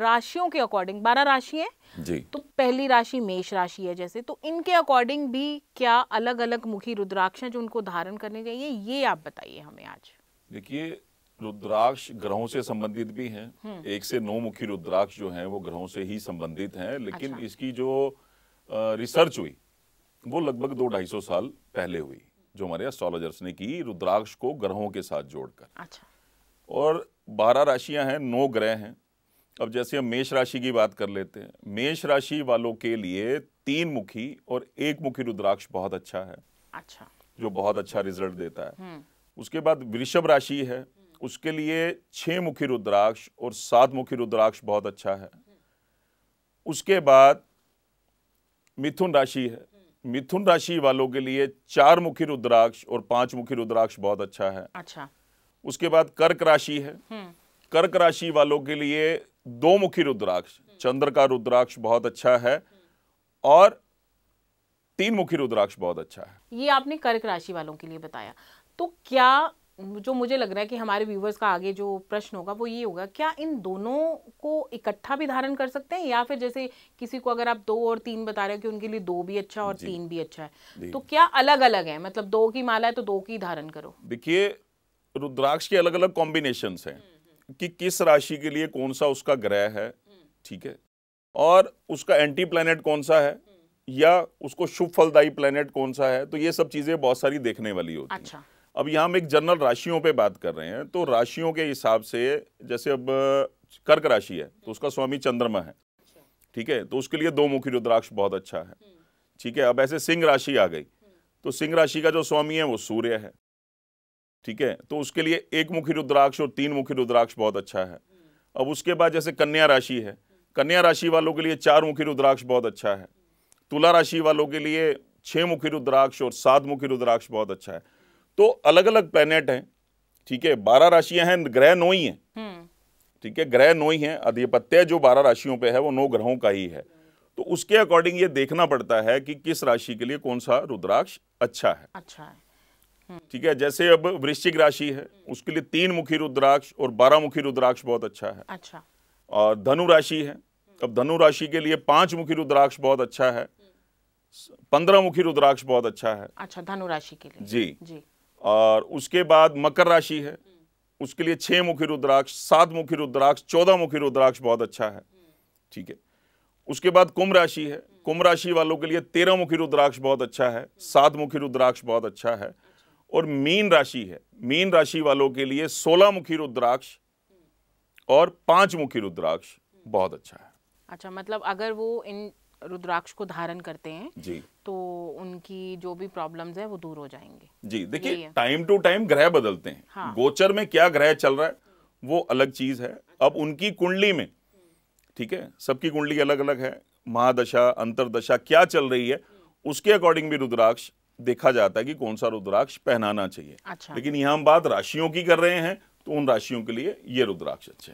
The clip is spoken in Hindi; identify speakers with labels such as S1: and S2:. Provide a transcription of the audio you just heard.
S1: राशियों के अकॉर्डिंग बारह राशि है जी तो पहली राशि मेष राशि है जैसे तो इनके अकॉर्डिंग भी क्या अलग अलग मुखी रुद्राक्ष जो उनको धारण करने चाहिए ये आप बताइए हमें आज
S2: देखिए रुद्राक्ष ग्रहों से संबंधित भी हैं हम्म। एक से नौ मुखी रुद्राक्ष जो हैं वो ग्रहों से ही संबंधित हैं लेकिन अच्छा। इसकी जो रिसर्च हुई वो लगभग दो ढाई सौ साल पहले हुई जो हमारे एस्ट्रोलॉजर्स ने की रुद्राक्ष को ग्रहों के साथ जोड़कर अच्छा और बारह राशियां हैं नौ ग्रह हैं अब जैसे हम मेष राशि की बात कर लेते हैं मेष राशि वालों के लिए तीन मुखी और एक मुखी रुद्राक्ष बहुत अच्छा है अच्छा जो बहुत अच्छा रिजल्ट देता है हम्म। उसके बाद वृषभ राशि है उसके लिए छह मुखी रुद्राक्ष और सात मुखी रुद्राक्ष बहुत अच्छा है उसके बाद मिथुन राशि है मिथुन राशि वालों के लिए चार मुखी रुद्राक्ष और पांच मुखी रुद्राक्ष बहुत अच्छा है अच्छा उसके बाद कर्क राशि है हम्म। कर्क राशि वालों के लिए दो मुखी रुद्राक्ष चंद्र का रुद्राक्ष बहुत अच्छा है और तीन मुखी रुद्राक्ष बहुत अच्छा है
S1: ये आपने कर्क राशि वालों के लिए बताया तो क्या जो मुझे लग रहा है कि हमारे व्यूवर्स का आगे जो प्रश्न होगा वो ये होगा क्या इन दोनों को इकट्ठा भी धारण कर सकते हैं या फिर जैसे किसी को अगर आप दो और तीन बता रहे हो कि उनके लिए दो भी अच्छा और तीन भी अच्छा है तो क्या अलग अलग है मतलब दो की माला है तो दो की धारण करो
S2: देखिए रुद्राक्ष के अलग अलग कॉम्बिनेशन हैं कि किस राशि के लिए कौन सा उसका ग्रह है ठीक है और उसका एंटी प्लैनेट कौन सा है या उसको शुभ फलदायी प्लैनेट कौन सा है तो ये सब चीज़ें बहुत सारी देखने वाली होती अच्छा। हैं अब यहाँ हम एक जनरल राशियों पे बात कर रहे हैं तो राशियों के हिसाब से जैसे अब कर्क राशि है तो उसका स्वामी चंद्रमा है ठीक है तो उसके लिए दो मुखी रुद्राक्ष बहुत अच्छा है ठीक है अब ऐसे सिंह राशि आ गई तो सिंह राशि का जो स्वामी है वो सूर्य है ठीक है तो उसके लिए एक मुखी रुद्राक्ष और तीन मुखी रुद्राक्ष बहुत अच्छा है अब उसके बाद जैसे कन्या राशि है कन्या राशि वालों के लिए चार मुखी रुद्राक्ष बहुत अच्छा है तुला राशि वालों के लिए छः मुखी रुद्राक्ष और सात मुखी रुद्राक्ष बहुत अच्छा है तो अलग अलग प्लेनेट हैं ठीक है बारह राशियां हैं ग्रह नो ही हैं हम्म। ठीक है ग्रह नो ही हैं अधिपत्य जो बारह राशियों पे है वो नौ ग्रहों का ही है तो उसके अकॉर्डिंग ये देखना पड़ता है कि किस राशि के लिए कौन सा रुद्राक्ष अच्छा है अच्छा है ठीक है जैसे अब वृश्चिक राशि है उसके लिए तीन मुखी रुद्राक्ष और बारह मुखी रुद्राक्ष बहुत अच्छा है अच्छा और धनु राशि है अब धनु राशि के लिए पांच मुखी रुद्राक्ष बहुत अच्छा है पंद्रह मुखी रुद्राक्ष बहुत अच्छा है
S1: अच्छा धनु राशि के लिए जी जी
S2: और उसके बाद मकर राशि है उसके लिए छह मुखी रुद्राक्ष सात मुखी रुद्राक्ष चौदह मुखी रुद्राक्ष बहुत अच्छा है ठीक है उसके बाद कुंभ राशि है कुंभ राशि वालों के लिए तेरह मुखी रुद्राक्ष बहुत अच्छा है सात मुखी रुद्राक्ष बहुत अच्छा है और मीन राशि है मीन राशि वालों के लिए सोलह मुखी रुद्राक्ष और पांच मुखी रुद्राक्ष बहुत अच्छा है
S1: अच्छा मतलब अगर वो इन रुद्राक्ष को धारण करते हैं जी तो उनकी जो भी प्रॉब्लम्स है वो दूर हो जाएंगे
S2: जी देखिए टाइम टू टाइम ग्रह बदलते हैं हाँ। गोचर में क्या ग्रह चल रहा है वो अलग चीज है अब उनकी कुंडली में ठीक है सबकी कुंडली अलग अलग है महादशा अंतरदशा क्या चल रही है उसके अकॉर्डिंग भी रुद्राक्ष देखा जाता है कि कौन सा रुद्राक्ष पहनाना चाहिए अच्छा। लेकिन यहाँ हम बात राशियों की कर रहे हैं तो उन राशियों के लिए ये रुद्राक्ष अच्छे